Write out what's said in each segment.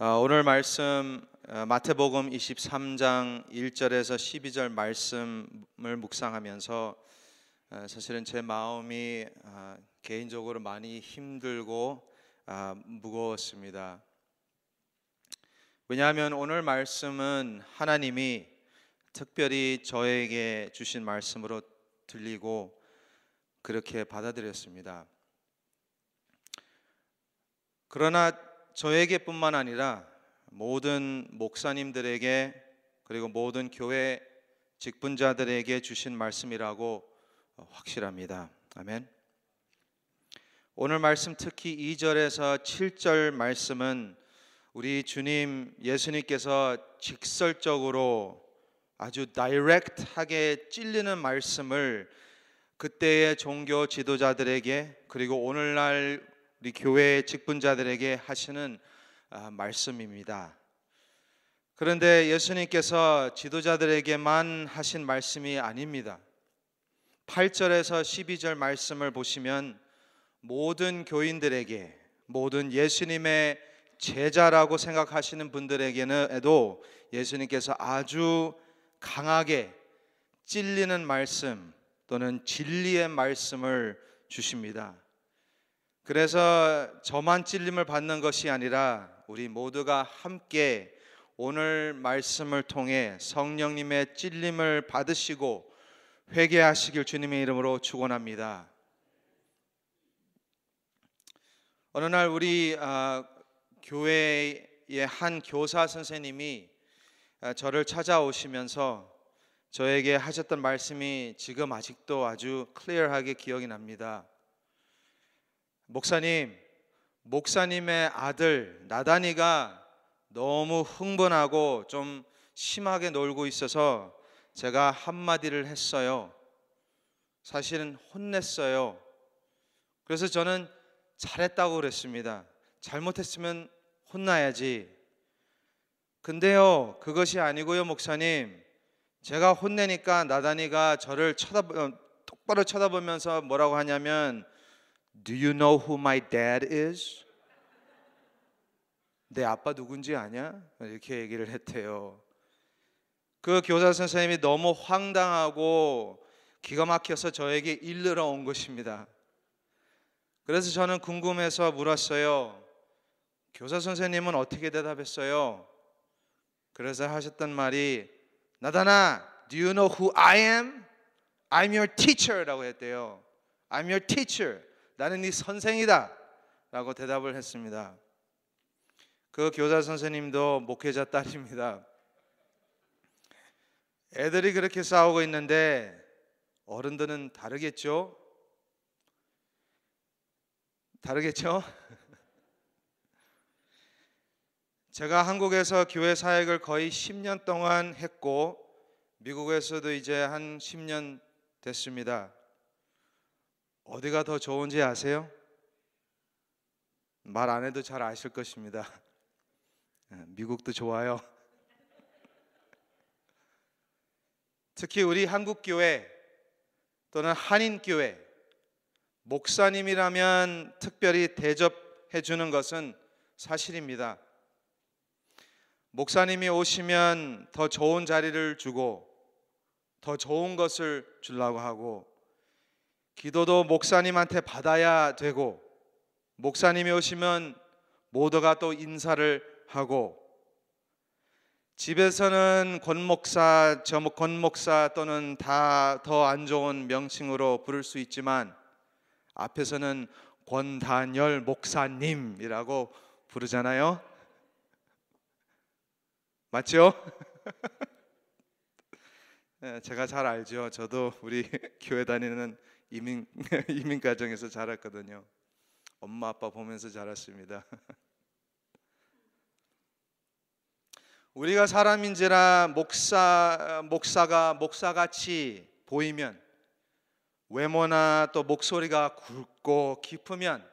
어, 오늘 말씀 어, 마태복음 23장 1절에서 12절 말씀을 묵상하면서 어, 사실은 제 마음이 개인적으로 많이 힘들고 무거웠습니다. 왜냐하면 오늘 말씀은 하나님이 특별히 저에게 주신 말씀으로 들리고 그렇게 받아들였습니다. 그러나 저에게뿐만 아니라 모든 목사님들에게 그리고 모든 교회 직분자들에게 주신 말씀이라고 확실합니다. 아멘. 오늘 말씀 특히 2절에서 7절 말씀은 우리 주님 예수님께서 직설적으로 아주 다이렉트하게 찔리는 말씀을 그때의 종교 지도자들에게 그리고 오늘날 우리 교회 의 직분자들에게 하시는 아, 말씀입니다. 그런데 예수님께서 지도자들에게만 하신 말씀이 아닙니다. 8절에서 12절 말씀을 보시면 모든 교인들에게 모든 예수님의 제자라고 생각하시는 분들에게는에도 예수님께서 아주 강하게 찔리는 말씀 또는 진리의 말씀을 주십니다. 그래서 저만 찔림을 받는 것이 아니라 우리 모두가 함께 오늘 말씀을 통해 성령님의 찔림을 받으시고 회개하시길 주님의 이름으로 축원합니다. 어느 날 우리 아, 교회의 한 교사 선생님이 아, 저를 찾아오시면서 저에게 하셨던 말씀이 지금 아직도 아주 클리어하게 기억이 납니다. 목사님, 목사님의 아들 나단이가 너무 흥분하고 좀 심하게 놀고 있어서 제가 한마디를 했어요. 사실은 혼냈어요. 그래서 저는 잘했다고 그랬습니다. 잘못했으면 혼나야지. 근데요, 그것이 아니고요, 목사님. 제가 혼내니까 나단이가 저를 쳐다 보 어, 똑바로 쳐다보면서 뭐라고 하냐면 Do you know who my dad is? 내 아빠 누군지 아냐? 이렇게 얘기를 했대요. 그 교사 선생님이 너무 황당하고 기가 막혀서 저에게 일러러 온 것입니다. 그래서 저는 궁금해서 물었어요. 교사 선생님은 어떻게 대답했어요? 그래서 하셨던 말이 나다나 Do you know who I am? I'm your teacher라고 했대요. I'm your teacher. 나는 네 선생이다. 라고 대답을 했습니다. 그 교사 선생님도 목회자 딸입니다. 애들이 그렇게 싸우고 있는데 어른들은 다르겠죠? 다르겠죠? 제가 한국에서 교회 사역을 거의 10년 동안 했고 미국에서도 이제 한 10년 됐습니다. 어디가 더 좋은지 아세요? 말 안 해도 잘 아실 것입니다. 예, 미국도 좋아요. 특히 우리 한국 교회 또는 한인 교회 목사님이라면 특별히 대접해 주는 것은 사실입니다. 목사님이 오시면 더 좋은 자리를 주고 더 좋은 것을 주려고 하고 기도도 목사님한테 받아야 되고 목사님이 오시면 모두가 또 인사를 하고 집에서는 권 목사, 저권 뭐 목사 또는 다 더 안 좋은 명칭으로 부를 수 있지만 앞에서는 권단열 목사님이라고 부르잖아요. 맞죠? 네, 제가 잘 알죠. 저도 우리 교회 다니는 이민 이민 가정에서 자랐거든요. 엄마 아빠 보면서 자랐습니다. 우리가 사람인지라 목사 목사가 목사같이 보이면 외모나 또 목소리가 굵고 깊으면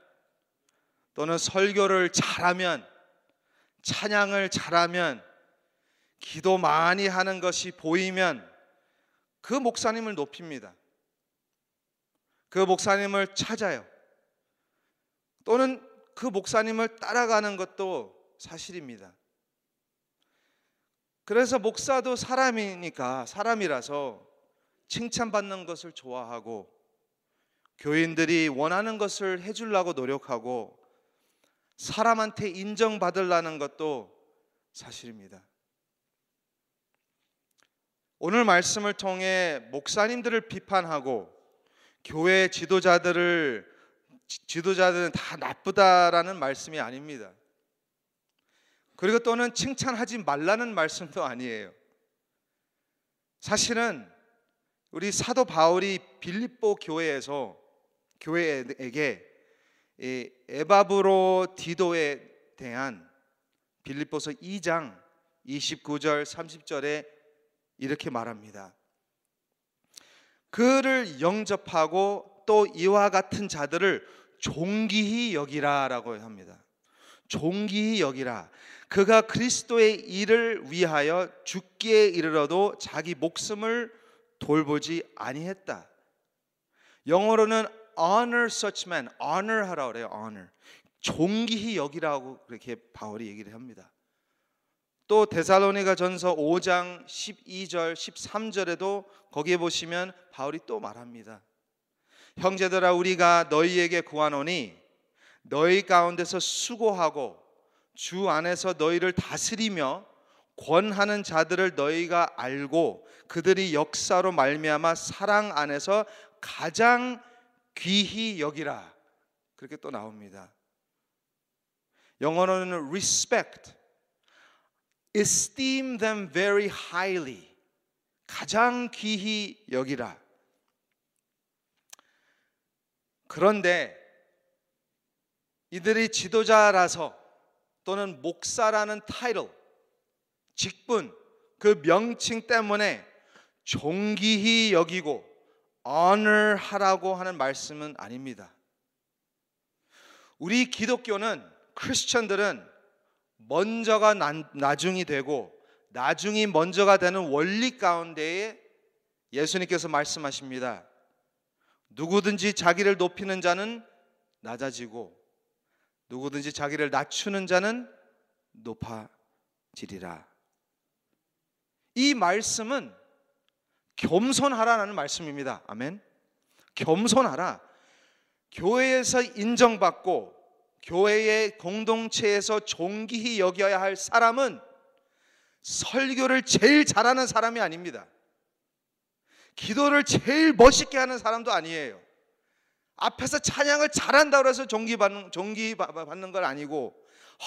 또는 설교를 잘하면 찬양을 잘하면 기도 많이 하는 것이 보이면 그 목사님을 높입니다. 그 목사님을 찾아요. 또는 그 목사님을 따라가는 것도 사실입니다. 그래서 목사도 사람이니까 사람이라서 칭찬받는 것을 좋아하고 교인들이 원하는 것을 해주려고 노력하고 사람한테 인정받으려는 것도 사실입니다. 오늘 말씀을 통해 목사님들을 비판하고 교회 지도자들을 지도자들은 다 나쁘다라는 말씀이 아닙니다. 그리고 또는 칭찬하지 말라는 말씀도 아니에요. 사실은 우리 사도 바울이 빌립보 교회에서 교회에게 에바브로 디도에 대한 빌립보서 2장 29절 30절에 이렇게 말합니다. 그를 영접하고 또 이와 같은 자들을 종기히 여기라라고 합니다. 종기히 여기라. 그가 그리스도의 일을 위하여 죽기에 이르러도 자기 목숨을 돌보지 아니했다. 영어로는 honor such men, honor 하라 그래요. honor. 존귀히 여기라고 그렇게 바울이 얘기를 합니다. 또 데살로니가 전서 5장 12절 13절에도 거기에 보시면 바울이 또 말합니다. 형제들아 우리가 너희에게 구하노니 너희 가운데서 수고하고 주 안에서 너희를 다스리며 권하는 자들을 너희가 알고 그들이 역사로 말미암아 사랑 안에서 가장 귀히 여기라. 그렇게 또 나옵니다. 영어로는 respect esteem them very highly. 가장 귀히 여기라. 그런데 이들이 지도자라서 또는 목사라는 타이틀, 직분, 그 명칭 때문에 존귀히 여기고 honor 하라고 하는 말씀은 아닙니다. 우리 기독교는 크리스천들은 먼저가 나, 나중이 되고 나중이 먼저가 되는 원리 가운데에 예수님께서 말씀하십니다. 누구든지 자기를 높이는 자는 낮아지고 누구든지 자기를 낮추는 자는 높아지리라. 이 말씀은 겸손하라는 라 말씀입니다. 아멘. 겸손하라. 교회에서 인정받고 교회의 공동체에서 존귀히 여겨야 할 사람은 설교를 제일 잘하는 사람이 아닙니다. 기도를 제일 멋있게 하는 사람도 아니에요. 앞에서 찬양을 잘한다고 해서 종기 받는, 종기 받는 건 아니고,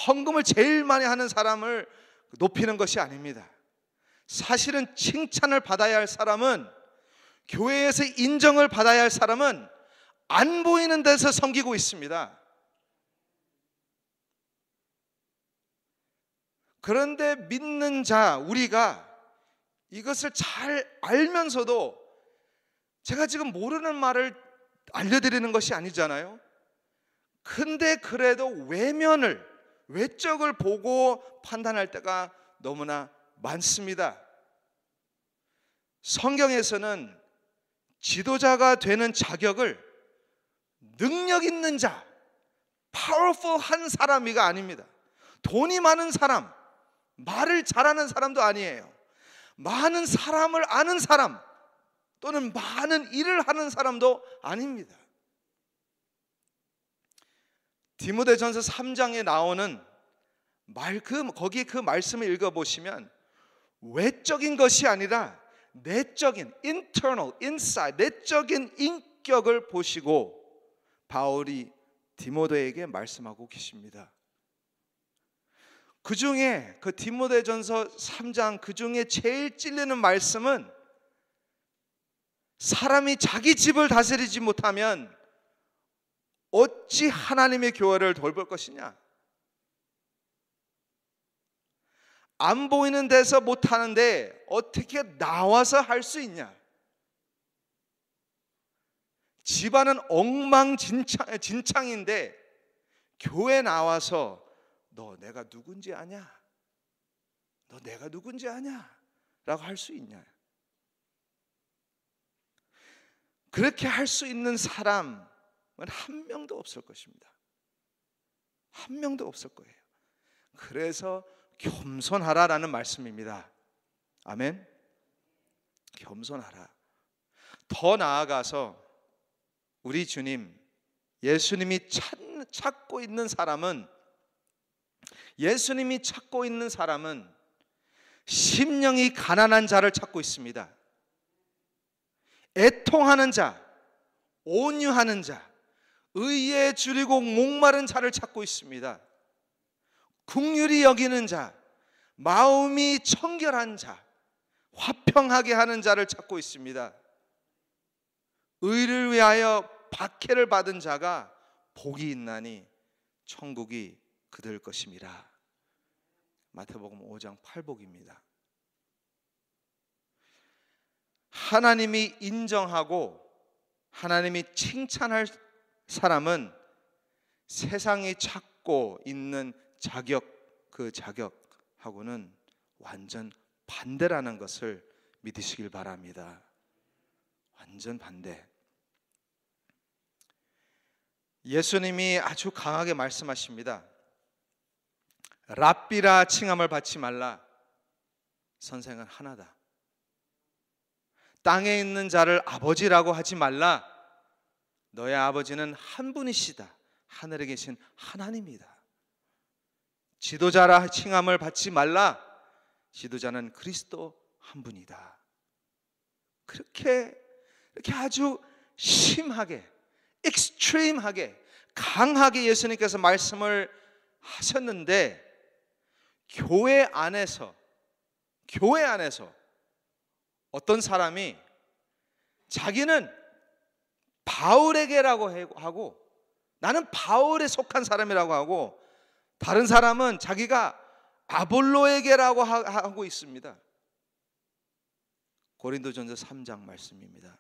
헌금을 제일 많이 하는 사람을 높이는 것이 아닙니다. 사실은 칭찬을 받아야 할 사람은, 교회에서 인정을 받아야 할 사람은 안 보이는 데서 섬기고 있습니다. 그런데 믿는 자, 우리가 이것을 잘 알면서도 제가 지금 모르는 말을 알려드리는 것이 아니잖아요. 근데 그래도 외면을, 외적을 보고 판단할 때가 너무나 많습니다. 성경에서는 지도자가 되는 자격을 능력 있는 자, 파워풀한 사람이가 아닙니다. 돈이 많은 사람, 말을 잘하는 사람도 아니에요. 많은 사람을 아는 사람 또는 많은 일을 하는 사람도 아닙니다. 디모데전서 3장에 나오는 말 그거기그 말씀을 읽어 보시면 외적인 것이 아니라 내적인 internal inside 내적인 인격을 보시고 바울이 디모데에게 말씀하고 계십니다. 그 중에 그 디모데전서 3장 그 중에 제일 찔리는 말씀은 사람이 자기 집을 다스리지 못하면 어찌 하나님의 교회를 돌볼 것이냐? 안 보이는 데서 못 하는데 어떻게 나와서 할 수 있냐? 집안은 엉망진창, 인데 교회 나와서 너 내가 누군지 아냐? 너 내가 누군지 아냐? 라고 할 수 있냐? 그렇게 할 수 있는 사람은 한 명도 없을 것입니다. 한 명도 없을 거예요. 그래서 겸손하라라는 말씀입니다. 아멘. 겸손하라. 더 나아가서 우리 주님 예수님이 찾, 찾고 있는 사람은 예수님이 찾고 있는 사람은 심령이 가난한 자를 찾고 있습니다. 애통하는 자, 온유하는 자, 의에 줄이고 목마른 자를 찾고 있습니다. 국률이 여기는 자, 마음이 청결한 자, 화평하게 하는 자를 찾고 있습니다. 의를 위하여 박해를 받은 자가 복이 있나니 천국이 그들 것입니다. 마태복음 5장 8복입니다. 하나님이 인정하고 하나님이 칭찬할 사람은 세상이 찾고 있는 자격 그 자격하고는 완전 반대라는 것을 믿으시길 바랍니다. 완전 반대. 예수님이 아주 강하게 말씀하십니다. 랍비라 칭함을 받지 말라. 선생은 하나다. 땅에 있는 자를 아버지라고 하지 말라. 너의 아버지는 한 분이시다. 하늘에 계신 하나님이다. 지도자라 칭함을 받지 말라. 지도자는 그리스도 한 분이다. 그렇게 이렇게 아주 심하게, 익스트림하게, 강하게 예수님께서 말씀을 하셨는데 교회 안에서 교회 안에서 어떤 사람이 자기는 바울에게라고 하고 나는 바울에 속한 사람이라고 하고 다른 사람은 자기가 아볼로에게라고 하고 있습니다. 고린도전서 3장 말씀입니다.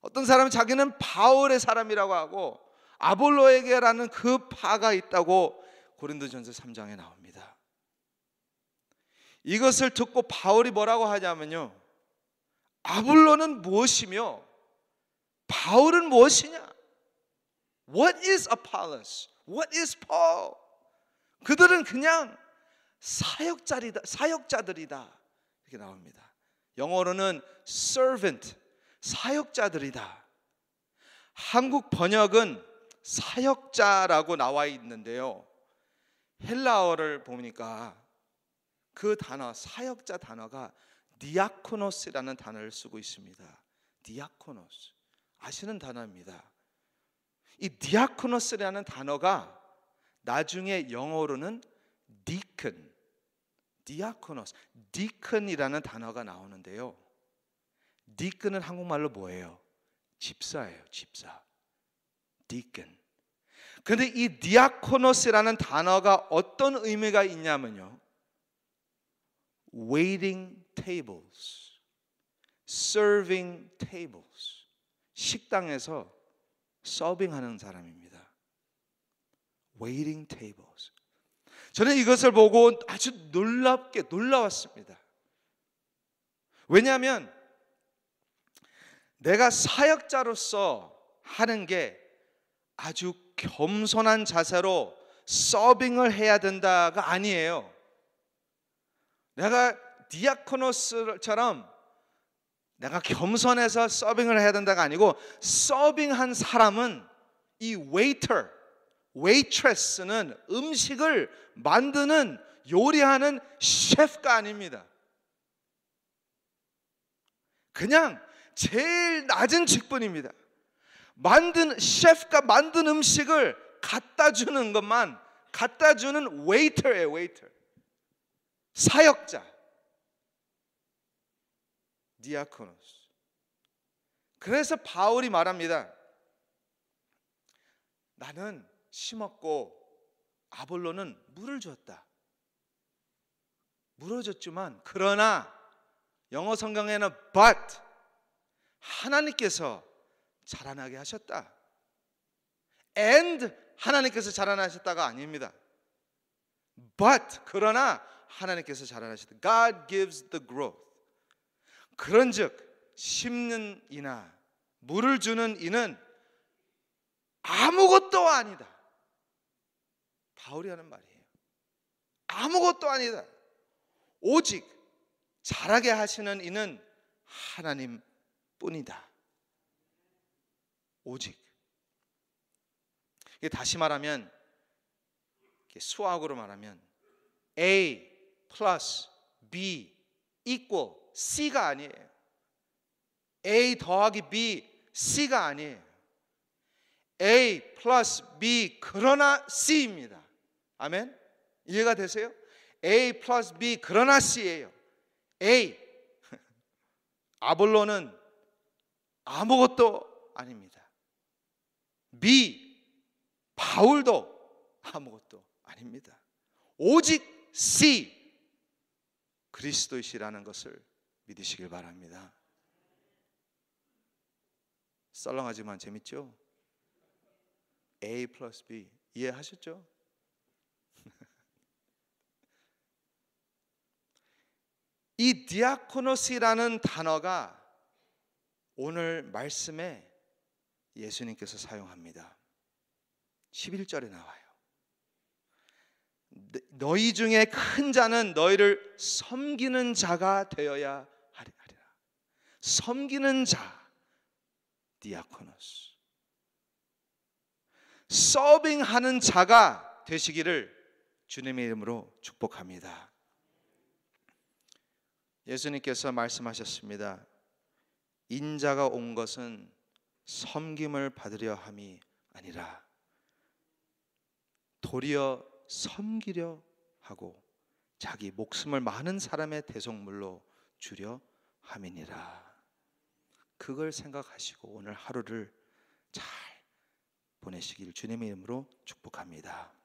어떤 사람은 자기는 바울의 사람이라고 하고 아볼로에게라는 그 파가 있다고 고린도전서 3장에 나옵니다. 이것을 듣고 바울이 뭐라고 하냐면요. 아블로는 무엇이며 바울은 무엇이냐? What is Apollos? What is Paul? 그들은 그냥 사역자리다, 사역자들이다. 이렇게 나옵니다. 영어로는 servant, 사역자들이다. 한국 번역은 사역자라고 나와 있는데요. 헬라어를 보니까 그 단어 사역자 단어가 디아코노스라는 단어를 쓰고 있습니다. 디아코노스 아시는 단어입니다. 이 디아코노스라는 단어가 나중에 영어로는 디큰 디아코노스 디큰이라는 단어가 나오는데요. 디큰은 한국말로 뭐예요? 집사예요, 집사. 디큰. 근데 이 디아코노스라는 단어가 어떤 의미가 있냐면요. waiting tables, serving tables. 식당에서 서빙하는 사람입니다. waiting tables. 저는 이것을 보고 아주 놀랍게 놀라웠습니다. 왜냐하면 내가 사역자로서 하는 게 아주 겸손한 자세로 서빙을 해야 된다가 아니에요. 내가 디아코노스처럼 내가 겸손해서 서빙을 해야 된다가 아니고 서빙한 사람은 이 웨이터, 웨이트레스는 음식을 만드는 요리하는 셰프가 아닙니다. 그냥 제일 낮은 직분입니다. 만든 셰프가 만든 음식을 갖다 주는 것만 갖다 주는 웨이터예요, 웨이터. 사역자, 디아코노스. 그래서 바울이 말합니다. 나는 심었고 아볼로는 물을 주었다. 물어 줬지만 그러나 영어 성경에는 but 하나님께서 자라나게 하셨다. and 하나님께서 자라나셨다가 아닙니다. but 그러나 하나님께서 자라나시되 God gives the growth. 그런즉 심는 이나 물을 주는 이는 아무것도 아니다. 바울이 하는 말이에요. 아무것도 아니다. 오직 자라게 하시는 이는 하나님 뿐이다. 오직. 이게 다시 말하면 수학으로 말하면 A 플러스 B equal C가 아니에요. A 더하기 B C가 아니에요. A 플러스 B 그러나 C입니다. 아멘? 이해가 되세요? A 플러스 B 그러나 C예요. A 아볼로는 아무것도 아닙니다. B 바울도 아무것도 아닙니다. 오직 C 그리스도이시라는 것을 믿으시길 바랍니다. 썰렁하지만 재밌죠? A 플러스 B 이해하셨죠? 이 디아코노스라는 단어가 오늘 말씀에 예수님께서 사용합니다. 11절에 나와요. 너희 중에 큰 자는 너희를 섬기는 자가 되어야 하리라. 섬기는 자, 디아코노스. 서빙하는 자가 되시기를 주님의 이름으로 축복합니다. 예수님께서 말씀하셨습니다. 인자가 온 것은 섬김을 받으려 함이 아니라 도리어 섬기려 하고 자기 목숨을 많은 사람의 대속물로 주려 함이니라. 그걸 생각하시고 오늘 하루를 잘 보내시길 주님의 이름으로 축복합니다.